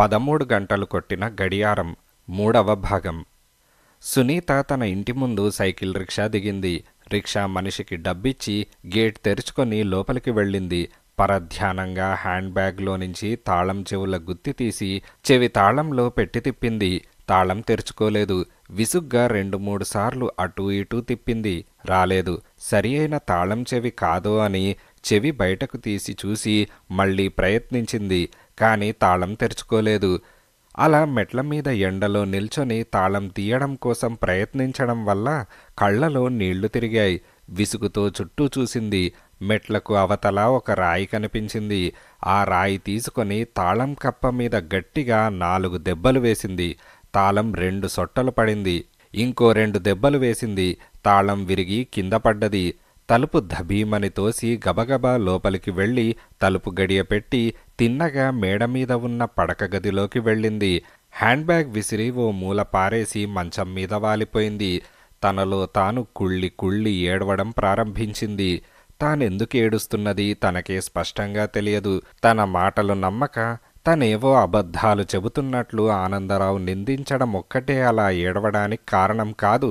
పదమూడు గంటలు కొట్టిన గడియారం మూడవ భాగం సునీత తన ఇంటి ముందు సైకిల్ రిక్షా దిగింది రిక్షా మనిషికి డబ్బిచ్చి గేట్ తెరుచుకొని లోపలికి వెళ్ళింది పరధ్యానంగా హ్యాండ్ బ్యాగ్లో నుంచి తాళం చెవుల గుత్తి తీసి చెవి తాళంలో పెట్టి తిప్పింది తాళం తెరుచుకోలేదు విసుగ్గా రెండు మూడు సార్లు అటూ ఇటూ తిప్పింది రాలేదు సరి అయిన తాళం చెవి కాదో అని చెవి బయటకు తీసి చూసి మళ్ళీ ప్రయత్నించింది కానీ తాళం తెరుచుకోలేదు అలా మెట్ల మీద ఎండలో నిల్చొని తాళం తీయడం కోసం ప్రయత్నించడం వల్ల కళ్ళలో నీళ్లు తిరిగాయి విసుగుతో చుట్టూ చూసింది మెట్లకు అవతల ఒక రాయి కనిపించింది ఆ రాయి తీసుకొని తాళం కప్ప మీద గట్టిగా నాలుగు దెబ్బలు వేసింది తాళం రెండు సొట్టలు పడింది ఇంకో రెండు దెబ్బలు వేసింది తాళం విరిగి కింద పడ్డది తలుపు ధబీమని తోసి గబగబా లోపలికి వెళ్ళి తలుపు గడియపెట్టి తిన్నగా మేడమీద ఉన్న పడక గదిలోకి వెళ్ళింది హ్యాండ్ బ్యాగ్ విసిరి ఓ మూల పారేసి మంచం మీద వాలిపోయింది తనలో తాను కుళ్ళి కుళ్ళి ఏడవడం ప్రారంభించింది తానెందుకు ఏడుస్తున్నది తనకే స్పష్టంగా తెలియదు తన మాటలు నమ్మక తనేవో అబద్ధాలు చెబుతున్నట్లు ఆనందరావు నిందించడం ఒక్కటే అలా ఏడవడానికి కారణం కాదు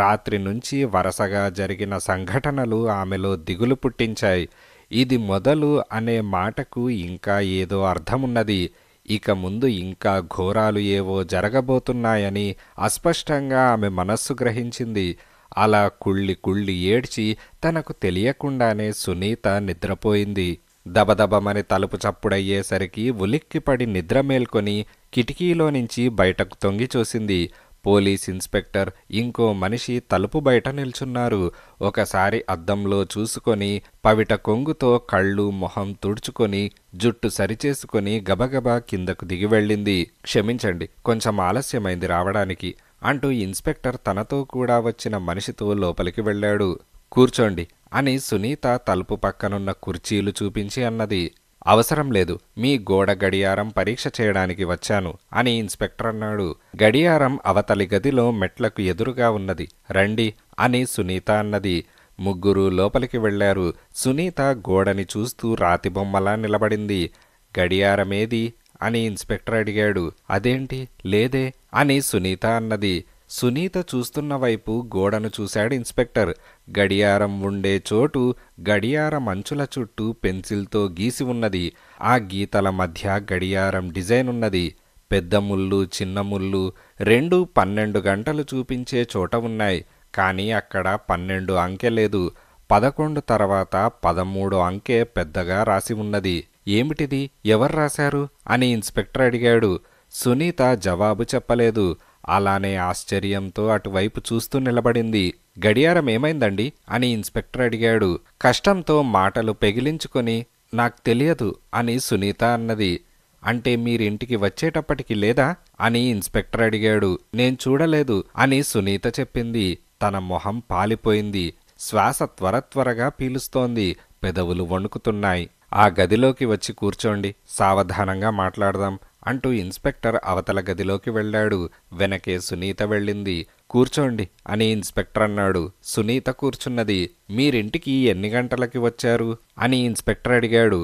రాత్రి నుంచి వరుసగా జరిగిన సంఘటనలు ఆమెలో దిగులు పుట్టించాయి ఇది మొదలు అనే మాటకు ఇంకా ఏదో అర్థమున్నది ఇక ముందు ఇంకా ఘోరాలు ఏవో జరగబోతున్నాయని అస్పష్టంగా ఆమె మనస్సు గ్రహించింది అలా కుళ్ళి కుళ్ళి ఏడ్చి తనకు తెలియకుండానే సునీత నిద్రపోయింది దబదబమని తలుపు చప్పుడయ్యేసరికి ఉలిక్కిపడి నిద్ర మేల్కొని కిటికీలో నుంచి బయటకు తొంగి చూసింది పోలీస్ ఇన్స్పెక్టర్ ఇంకో మనిషి తలుపు బయట నిల్చున్నారు ఒకసారి అద్దంలో చూసుకొని పవిట కొంగుతో కళ్ళు మొహం తుడుచుకొని జుట్టు సరిచేసుకొని గబగబా కిందకు దిగి వెళ్ళింది క్షమించండి కొంచెం ఆలస్యమైంది రావడానికి అంటూ ఇన్స్పెక్టర్ తనతో కూడా వచ్చిన మనిషితో లోపలికి వెళ్ళాడు కూర్చోండి అని సునీత తలుపు పక్కనున్న కుర్చీలు చూపించి అన్నది అవసరం లేదు మీ గోడ గడియారం పరీక్ష చేయడానికి వచ్చాను అని ఇన్స్పెక్టర్ అన్నాడు గడియారం అవతలి గదిలో మెట్లకు ఎదురుగా ఉన్నది రండి అని సునీత అన్నది ముగ్గురు లోపలికి వెళ్లారు సునీత గోడని చూస్తూ రాతిబొమ్మలా నిలబడింది గడియారమేది అని ఇన్స్పెక్టర్ అడిగాడు అదేంటి లేదే అని సునీత అన్నది సునీత చూస్తున్న వైపు గోడను చూశాడు ఇన్స్పెక్టర్ గడియారం ఉండే చోటు గడియార మంచుల చుట్టూ పెన్సిల్తో గీసి ఉన్నది ఆ గీతల మధ్య గడియారం డిజైన్ ఉన్నది పెద్ద ముళ్ళు చిన్న ముళ్ళు రెండు పన్నెండు గంటలు చూపించే చోట ఉన్నాయి కానీ అక్కడ పన్నెండు అంకె లేదు పదకొండు తర్వాత పదమూడు అంకె పెద్దగా రాసి ఉన్నది ఏమిటిది ఎవరు రాశారు అని ఇన్స్పెక్టర్ అడిగాడు సునీత జవాబు చెప్పలేదు అలానే ఆశ్చర్యంతో అటువైపు చూస్తూ నిలబడింది గడియారం ఏమైందండి అని ఇన్స్పెక్టర్ అడిగాడు కష్టంతో మాటలు పెగిలించుకొని నాకు తెలియదు అని సునీత అన్నది అంటే మీరింటికి వచ్చేటప్పటికి లేదా అని ఇన్స్పెక్టర్ అడిగాడు నేను చూడలేదు అని సునీత చెప్పింది తన మొహం పాలిపోయింది శ్వాస త్వర త్వరగా పీలుస్తోంది పెదవులు వణుకుతున్నాయి ఆ గదిలోకి వచ్చి కూర్చోండి సావధానంగా మాట్లాడదాం అంటూ ఇన్స్పెక్టర్ అవతల గదిలోకి వెళ్ళాడు వెనకే సునీత వెళ్ళింది కూర్చోండి అని ఇన్స్పెక్టర్ అన్నాడు సునీత కూర్చున్నది మీరింటికి ఎన్ని గంటలకి వచ్చారు అని ఇన్స్పెక్టర్ అడిగాడు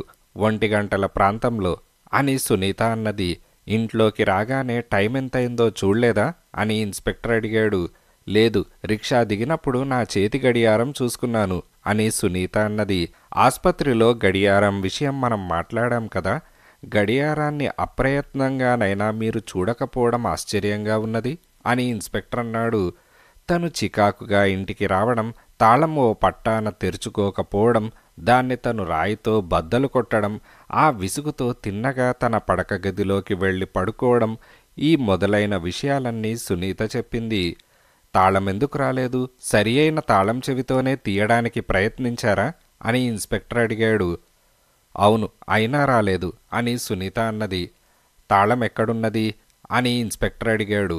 ఒంటి గంటల ప్రాంతంలో అని సునీత అన్నది ఇంట్లోకి రాగానే టైం ఎంతైందో చూడలేదా అని ఇన్స్పెక్టర్ అడిగాడు లేదు రిక్షా దిగినప్పుడు నా చేతి గడియారం చూసుకున్నాను అని సునీత అన్నది ఆస్పత్రిలో గడియారం విషయం మనం మాట్లాడాం కదా గడియారాన్ని అప్రయత్నంగానైనా మీరు చూడకపోవడం ఆశ్చర్యంగా ఉన్నది అని ఇన్స్పెక్టర్ అన్నాడు తను చికాకుగా ఇంటికి రావడం తాళం ఓ పట్టాన తెరుచుకోకపోవడం దాన్ని తను రాయితో బద్దలు కొట్టడం ఆ విసుగుతో తిన్నగా తన పడక గదిలోకి వెళ్ళి పడుకోవడం ఈ మొదలైన విషయాలన్నీ సునీత చెప్పింది తాళం ఎందుకు రాలేదు సరి అయిన తాళం చెవితోనే తీయడానికి ప్రయత్నించారా అని ఇన్స్పెక్టర్ అడిగాడు అవును అయినా రాలేదు అని సునీత అన్నది తాళం ఎక్కడున్నది అని ఇన్స్పెక్టర్ అడిగాడు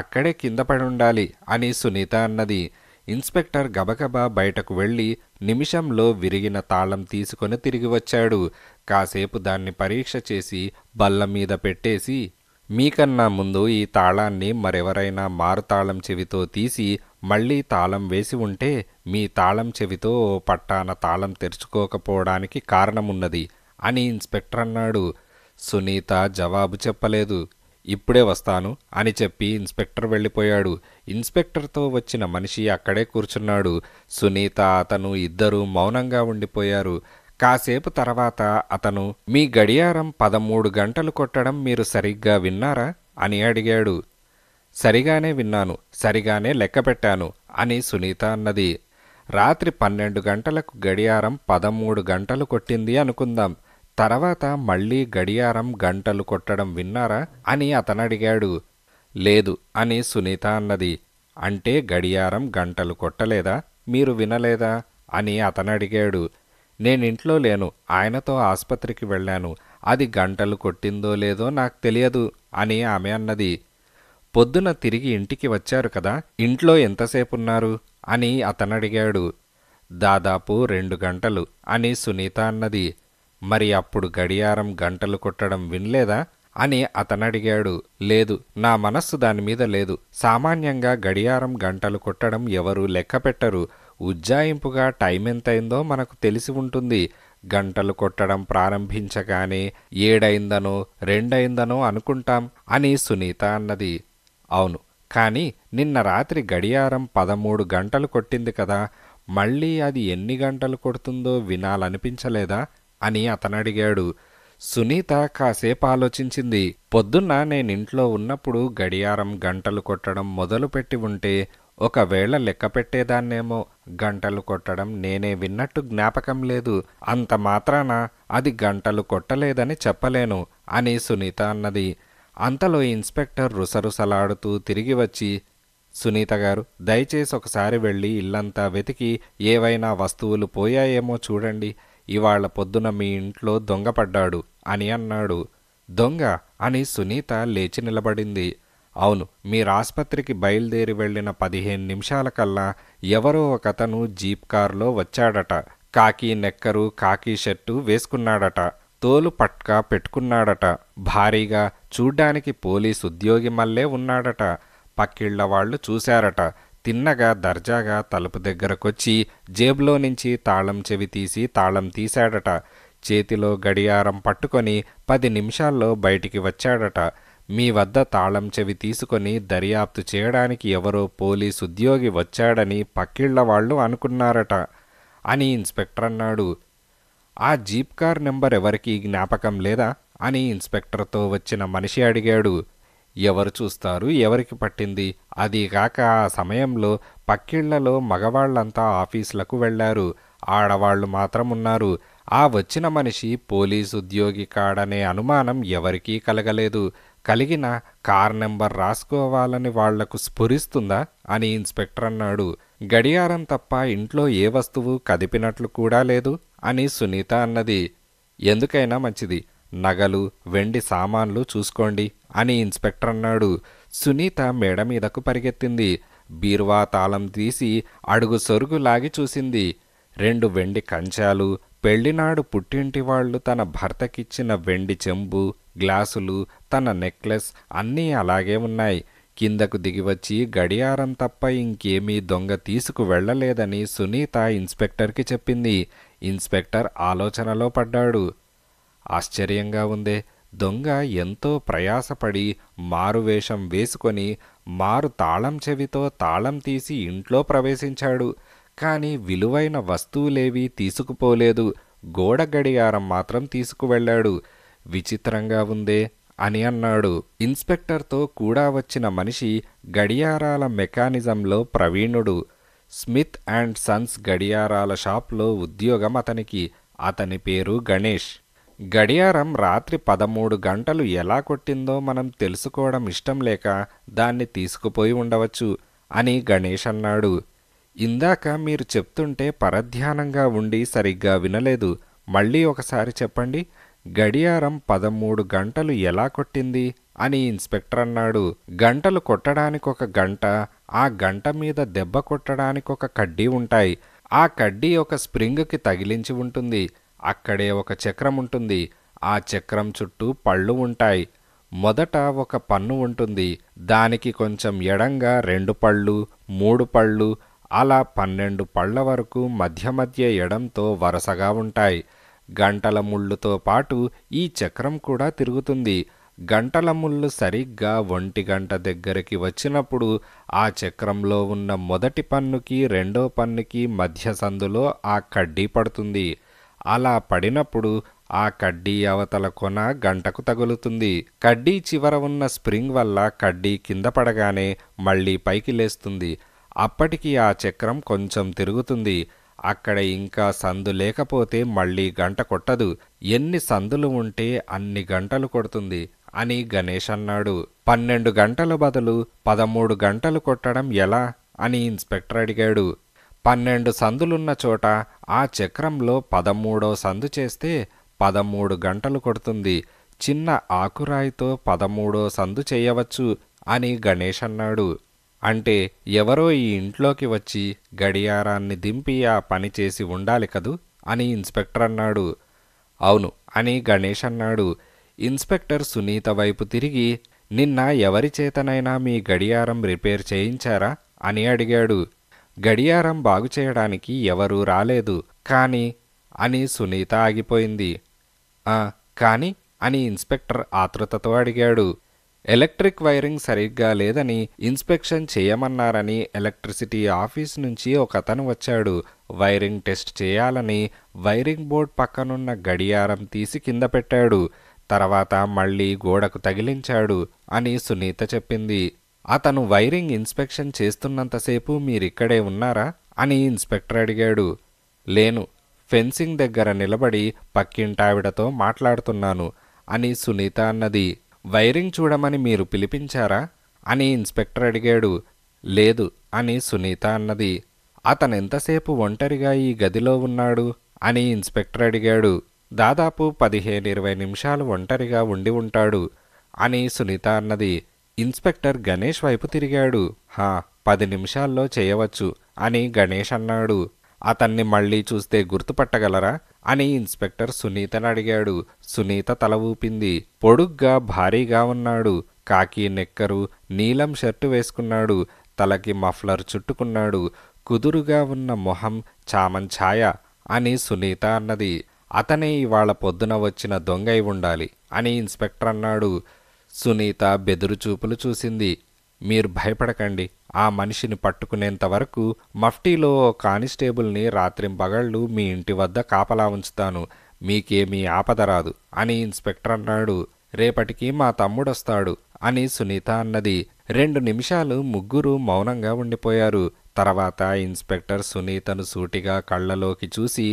అక్కడే కింద పడి ఉండాలి అని సునీత అన్నది ఇన్స్పెక్టర్ గబగబా బయటకు వెళ్ళి నిమిషంలో విరిగిన తాళం తీసుకొని తిరిగి వచ్చాడు కాసేపు దాన్ని పరీక్ష చేసి బల్ల మీద పెట్టేసి మీకన్నా ముందు ఈ తాళాన్ని మరెవరైనా మారుతాళం చెవితో తీసి మళ్ళీ తాళం వేసి ఉంటే మీ తాళం చెవితో పట్టాన తాళం తెరుచుకోకపోవడానికి కారణమున్నది అని ఇన్స్పెక్టర్ అన్నాడు సునీత జవాబు చెప్పలేదు ఇప్పుడే వస్తాను అని చెప్పి ఇన్స్పెక్టర్ వెళ్ళిపోయాడు ఇన్స్పెక్టర్తో వచ్చిన మనిషి అక్కడే కూర్చున్నాడు సునీత అతను ఇద్దరూ మౌనంగా ఉండిపోయారు కాసేపు తర్వాత అతను మీ గడియారం పదమూడు గంటలు కొట్టడం మీరు సరిగ్గా విన్నారా అని అడిగాడు సరిగానే విన్నాను సరిగానే లెక్కపెట్టాను అని సునీత అన్నది రాత్రి పన్నెండు గంటలకు గడియారం పదమూడు గంటలు కొట్టింది అనుకుందాం తర్వాత మళ్ళీ గడియారం గంటలు కొట్టడం విన్నారా అని అతనడిగాడు లేదు అని సునీత అన్నది అంటే గడియారం గంటలు కొట్టలేదా మీరు వినలేదా అని అతనడిగాడు నేనింట్లో లేను ఆయనతో ఆసుపత్రికి వెళ్ళాను అది గంటలు కొట్టిందో లేదో నాకు తెలియదు అని ఆమె అన్నది పొద్దున తిరిగి ఇంటికి వచ్చారు కదా ఇంట్లో ఎంతసేపున్నారు అని అతనడిగాడు దాదాపు రెండు గంటలు అని సునీత అన్నది మరి అప్పుడు గడియారం గంటలు కొట్టడం వినలేదా అని అతనడిగాడు లేదు నా మనస్సు దానిమీద లేదు సామాన్యంగా గడియారం గంటలు కొట్టడం ఎవరూ లెక్కపెట్టరు ఉజ్జాయింపుగా టైం ఎంతైందో మనకు తెలిసి ఉంటుంది గంటలు కొట్టడం ప్రారంభించగానే ఏడైందనో రెండైందనో అనుకుంటాం అని సునీత అన్నది అవును కానీ నిన్న రాత్రి గడియారం పదమూడు గంటలు కొట్టింది కదా మళ్ళీ అది ఎన్ని గంటలు కొడుతుందో వినాలనిపించలేదా అని అతనడిగాడు సునీత కాసేపు ఆలోచించింది పొద్దున్న నేనింట్లో ఉన్నప్పుడు గడియారం గంటలు కొట్టడం మొదలుపెట్టి ఉంటే ఒకవేళ లెక్క పెట్టేదాన్నేమో గంటలు కొట్టడం నేనే విన్నట్టు జ్ఞాపకం లేదు అంత మాత్రాన అది గంటలు కొట్టలేదని చెప్పలేను అని సునీత అన్నది అంతలో ఇన్స్పెక్టర్ రుసరుసలాడుతూ తిరిగి వచ్చి సునీత గారు దయచేసి ఒకసారి వెళ్ళి ఇల్లంతా వెతికి ఏవైనా వస్తువులు పోయాయేమో చూడండి ఇవాళ పొద్దున మీ ఇంట్లో దొంగపడ్డాడు అని అన్నాడు దొంగ అని సునీత లేచి నిలబడింది అవును మీరు ఆసుపత్రికి బయలుదేరి వెళ్ళిన పదిహేను నిమిషాల కల్లా ఎవరో ఒకతను జీప్ కారులో వచ్చాడట కాకీ నెక్కరు కాకీ షర్టు వేసుకున్నాడట తోలు పట్కా పెట్టుకున్నాడట భారీగా చూడ్డానికి పోలీసు ఉద్యోగి మల్లే ఉన్నాడట పక్కిళ్ల వాళ్ళు చూశారట తిన్నగా దర్జాగా తలుపు దగ్గరకొచ్చి జేబులో నుంచి తాళం చెవి తీసి తాళం తీశాడట చేతిలో గడియారం పట్టుకొని పది నిమిషాల్లో బయటికి వచ్చాడట మీ వద్ద తాళం చెవి తీసుకొని దర్యాప్తు చేయడానికి ఎవరో పోలీసు ఉద్యోగి వచ్చాడని పక్కిళ్ల వాళ్ళు అనుకున్నారట అని ఇన్స్పెక్టర్ అన్నాడు ఆ జీప్ కార్ నెంబర్ ఎవరికీ జ్ఞాపకం లేదా అని ఇన్స్పెక్టర్తో వచ్చిన మనిషి అడిగాడు ఎవరు చూస్తారు ఎవరికి పట్టింది అది కాక ఆ సమయంలో పక్కిళ్లలో మగవాళ్లంతా ఆఫీసులకు వెళ్లారు ఆడవాళ్లు మాత్రం ఉన్నారు ఆ వచ్చిన మనిషి పోలీసు ఉద్యోగి కాడనే అనుమానం ఎవరికీ కలగలేదు కలిగిన కార్ నెంబర్ రాసుకోవాలని వాళ్లకు స్ఫురిస్తుందా అని ఇన్స్పెక్టర్ అన్నాడు గడియారం తప్ప ఇంట్లో ఏ వస్తువు కదిపినట్లు కూడా లేదు అని సునీత అన్నది ఎందుకైనా మంచిది నగలు వెండి సామాన్లు చూసుకోండి అని ఇన్స్పెక్టర్ అన్నాడు సునీత మేడ మీదకు పరిగెత్తింది బీరువా తాళం తీసి అడుగు సొరుగు లాగి చూసింది రెండు వెండి కంచాలు పెళ్లినాడు పుట్టింటి వాళ్ళు తన భర్తకిచ్చిన వెండి చెంబు గ్లాసులు తన నెక్లెస్ అన్నీ అలాగే ఉన్నాయి కిందకు దిగివచ్చి గడియారం తప్ప ఇంకేమీ దొంగ తీసుకు వెళ్ళలేదని సునీత ఇన్స్పెక్టర్కి చెప్పింది ఇన్స్పెక్టర్ ఆలోచనలో పడ్డాడు ఆశ్చర్యంగా ఉందే దొంగ ఎంతో ప్రయాసపడి మారువేషం వేసుకొని మారు తాళం చెవితో తాళం తీసి ఇంట్లో ప్రవేశించాడు కానీ విలువైన వస్తువులేవీ తీసుకుపోలేదు గోడ గడియారం మాత్రం తీసుకువెళ్ళాడు విచిత్రంగా ఉందే అని అన్నాడు ఇన్స్పెక్టర్తో కూడా వచ్చిన మనిషి గడియారాల మెకానిజంలో ప్రవీణుడు స్మిత్ అండ్ సన్స్ గడియారాల షాప్లో ఉద్యోగం అతనికి అతని పేరు గణేష్ గడియారం రాత్రి పదమూడు గంటలు ఎలా కొట్టిందో మనం తెలుసుకోవడం ఇష్టం లేక దాన్ని తీసుకుపోయి ఉండవచ్చు అని గణేష్ అన్నాడు ఇందాక మీరు చెప్తుంటే పరధ్యానంగా ఉండి సరిగ్గా వినలేదు మళ్ళీ ఒకసారి చెప్పండి గడియారం పదమూడు గంటలు ఎలా కొట్టింది అని ఇన్స్పెక్టర్ అన్నాడు గంటలు కొట్టడానికొక గంట ఆ గంట మీద దెబ్బ కొట్టడానికొక కడ్డీ ఉంటాయి ఆ కడ్డీ ఒక స్ప్రింగ్కి తగిలించి ఉంటుంది అక్కడే ఒక చక్రం ఉంటుంది ఆ చక్రం చుట్టూ పళ్ళు ఉంటాయి మొదట ఒక పన్ను ఉంటుంది దానికి కొంచెం ఎడంగా రెండు పళ్ళు మూడు పళ్ళు అలా పన్నెండు పళ్ళ వరకు మధ్య మధ్య ఎడంతో వరుసగా ఉంటాయి గంటల ముళ్ళుతో పాటు ఈ చక్రం కూడా తిరుగుతుంది గంటల ముళ్ళు సరిగ్గా ఒంటి గంట దగ్గరికి వచ్చినప్పుడు ఆ చక్రంలో ఉన్న మొదటి పన్నుకి రెండో పన్నుకి మధ్య సందులో ఆ కడ్డీ పడుతుంది అలా పడినప్పుడు ఆ కడ్డీ అవతల కొన గంటకు తగులుతుంది కడ్డీ చివర ఉన్న స్ప్రింగ్ వల్ల కడ్డీ కింద పడగానే మళ్ళీ పైకి లేస్తుంది అప్పటికి ఆ చక్రం కొంచెం తిరుగుతుంది అక్కడ ఇంకా సందు లేకపోతే మళ్ళీ గంట కొట్టదు ఎన్ని సందులు ఉంటే అన్ని గంటలు కొడుతుంది అని గణేష్ అన్నాడు పన్నెండు గంటల బదులు పదమూడు గంటలు కొట్టడం ఎలా అని ఇన్స్పెక్టర్ అడిగాడు పన్నెండు సందులున్న చోట ఆ చక్రంలో పదమూడో సందు చేస్తే పదమూడు గంటలు కొడుతుంది చిన్న ఆకురాయితో పదమూడో సందు చేయవచ్చు అని గణేష్ అన్నాడు అంటే ఎవరో ఈ ఇంట్లోకి వచ్చి గడియారాన్ని దింపి ఆ పని చేసి ఉండాలి కదూ అని ఇన్స్పెక్టర్ అన్నాడు అవును అని గణేష్ అన్నాడు ఇన్స్పెక్టర్ సునీత వైపు తిరిగి నిన్న ఎవరి చేతనైనా మీ గడియారం రిపేర్ చేయించారా అని అడిగాడు గడియారం బాగు చేయడానికి ఎవరూ రాలేదు కానీ అని సునీత ఆగిపోయింది కానీ అని ఇన్స్పెక్టర్ ఆతృతతో అడిగాడు ఎలక్ట్రిక్ వైరింగ్ సరిగ్గా లేదని ఇన్స్పెక్షన్ చేయమన్నారని ఎలక్ట్రిసిటీ ఆఫీస్ నుంచి ఒక అతను వచ్చాడు వైరింగ్ టెస్ట్ చేయాలని వైరింగ్ బోర్డ్ పక్కనున్న గడియారం తీసి కింద పెట్టాడు తర్వాత మళ్ళీ గోడకు తగిలించాడు అని సునీత చెప్పింది అతను వైరింగ్ ఇన్స్పెక్షన్ చేస్తున్నంతసేపు మీరిక్కడే ఉన్నారా అని ఇన్స్పెక్టర్ అడిగాడు లేను ఫెన్సింగ్ దగ్గర నిలబడి పక్కింటావిడతో మాట్లాడుతున్నాను అని సునీత అన్నది వైరింగ్ చూడమని మీరు పిలిపించారా అని ఇన్స్పెక్టర్ అడిగాడు లేదు అని సునీత అన్నది అతనెంతసేపు ఒంటరిగా ఈ గదిలో ఉన్నాడు అని ఇన్స్పెక్టర్ అడిగాడు దాదాపు పదిహేను ఇరవై నిమిషాలు ఒంటరిగా ఉండి ఉంటాడు అని సునీత అన్నది ఇన్స్పెక్టర్ గణేష్ వైపు తిరిగాడు హా పది నిమిషాల్లో చేయవచ్చు అని గణేష్ అన్నాడు అతన్ని మళ్ళీ చూస్తే గుర్తుపట్టగలరా అని ఇన్స్పెక్టర్ సునీతను అడిగాడు సునీత తల ఊపింది పొడుగ్గా భారీగా ఉన్నాడు కాకి నెక్కరు నీలం షర్టు వేసుకున్నాడు తలకి మఫ్లర్ చుట్టుకున్నాడు కుదురుగా ఉన్న మొహం చామన్ ఛాయ అని సునీత అన్నది అతనే ఇవాళ పొద్దున వచ్చిన దొంగై ఉండాలి అని ఇన్స్పెక్టర్ అన్నాడు సునీత బెదురు చూపులు చూసింది మీరు భయపడకండి ఆ మనిషిని పట్టుకునేంత వరకు మఫ్టీలో కానిస్టేబుల్ని బగళ్ళు మీ ఇంటి వద్ద కాపలా ఉంచుతాను మీకేమీ ఆపద రాదు అని ఇన్స్పెక్టర్ అన్నాడు రేపటికి మా తమ్ముడొస్తాడు అని సునీత అన్నది రెండు నిమిషాలు ముగ్గురు మౌనంగా ఉండిపోయారు తర్వాత ఇన్స్పెక్టర్ సునీతను సూటిగా కళ్ళలోకి చూసి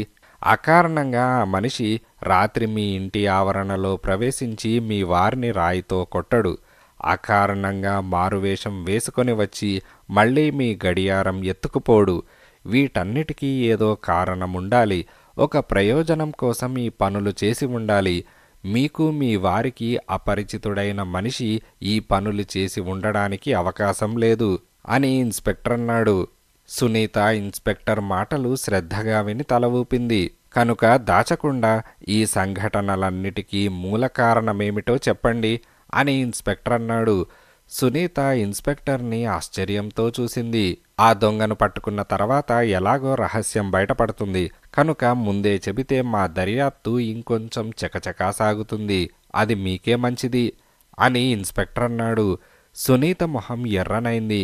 అకారణంగా ఆ మనిషి రాత్రి మీ ఇంటి ఆవరణలో ప్రవేశించి మీ వారిని రాయితో కొట్టడు అకారణంగా మారువేషం వేసుకొని వచ్చి మళ్ళీ మీ గడియారం ఎత్తుకుపోడు వీటన్నిటికీ ఏదో కారణముండాలి ఒక ప్రయోజనం కోసం ఈ పనులు చేసి ఉండాలి మీకు మీ వారికి అపరిచితుడైన మనిషి ఈ పనులు చేసి ఉండడానికి అవకాశం లేదు అని ఇన్స్పెక్టర్ అన్నాడు సునీత ఇన్స్పెక్టర్ మాటలు శ్రద్ధగా విని తల ఊపింది కనుక దాచకుండా ఈ సంఘటనలన్నిటికీ మూల కారణమేమిటో చెప్పండి అని ఇన్స్పెక్టర్ అన్నాడు సునీత ఇన్స్పెక్టర్ని ఆశ్చర్యంతో చూసింది ఆ దొంగను పట్టుకున్న తర్వాత ఎలాగో రహస్యం బయటపడుతుంది కనుక ముందే చెబితే మా దర్యాప్తు ఇంకొంచెం చకచకా సాగుతుంది అది మీకే మంచిది అని ఇన్స్పెక్టర్ అన్నాడు సునీత మొహం ఎర్రనైంది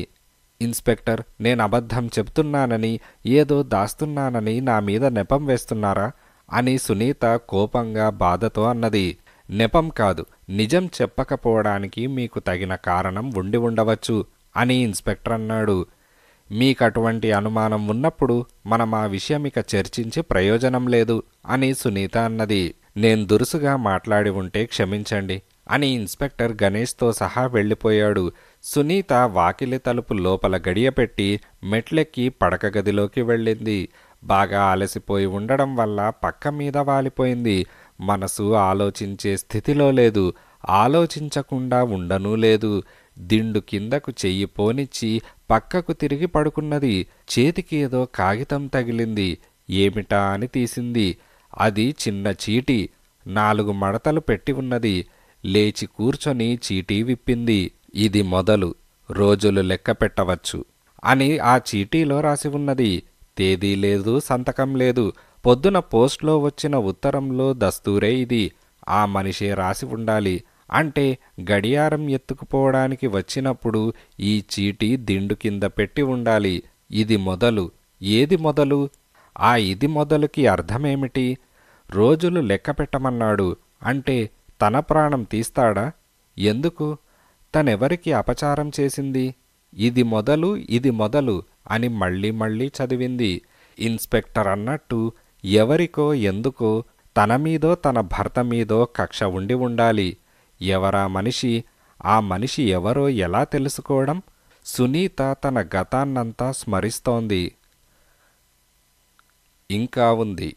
ఇన్స్పెక్టర్ నేను అబద్ధం చెప్తున్నానని ఏదో దాస్తున్నానని నా మీద నెపం వేస్తున్నారా అని సునీత కోపంగా బాధతో అన్నది నెపం కాదు నిజం చెప్పకపోవడానికి మీకు తగిన కారణం ఉండి ఉండవచ్చు అని ఇన్స్పెక్టర్ అన్నాడు మీకు అటువంటి అనుమానం ఉన్నప్పుడు మనం ఆ విషయం ఇక చర్చించి ప్రయోజనం లేదు అని సునీత అన్నది నేను దురుసుగా మాట్లాడి ఉంటే క్షమించండి అని ఇన్స్పెక్టర్ గణేష్తో సహా వెళ్ళిపోయాడు సునీత వాకిలి తలుపు లోపల గడియపెట్టి మెట్లెక్కి పడక గదిలోకి వెళ్ళింది బాగా అలసిపోయి ఉండడం వల్ల పక్క మీద వాలిపోయింది మనసు ఆలోచించే స్థితిలో లేదు ఆలోచించకుండా ఉండనూ లేదు దిండు కిందకు చెయ్యి పోనిచ్చి పక్కకు తిరిగి పడుకున్నది చేతికి ఏదో కాగితం తగిలింది ఏమిటా అని తీసింది అది చిన్న చీటీ నాలుగు మడతలు పెట్టి ఉన్నది లేచి కూర్చొని చీటీ విప్పింది ఇది మొదలు రోజులు లెక్క పెట్టవచ్చు అని ఆ చీటీలో రాసి ఉన్నది తేదీ లేదు సంతకం లేదు పొద్దున పోస్ట్లో వచ్చిన ఉత్తరంలో దస్తూరే ఇది ఆ మనిషే రాసి ఉండాలి అంటే గడియారం ఎత్తుకుపోవడానికి వచ్చినప్పుడు ఈ చీటీ దిండు కింద పెట్టి ఉండాలి ఇది మొదలు ఏది మొదలు ఆ ఇది మొదలుకి అర్థమేమిటి రోజులు లెక్క పెట్టమన్నాడు అంటే తన ప్రాణం తీస్తాడా ఎందుకు తనెవరికి అపచారం చేసింది ఇది మొదలు ఇది మొదలు అని మళ్ళీ మళ్ళీ చదివింది ఇన్స్పెక్టర్ అన్నట్టు ఎవరికో ఎందుకో తన మీదో తన భర్త మీదో కక్ష ఉండి ఉండాలి ఎవరా మనిషి ఆ మనిషి ఎవరో ఎలా తెలుసుకోవడం సునీత తన గతాన్నంతా స్మరిస్తోంది ఇంకా ఉంది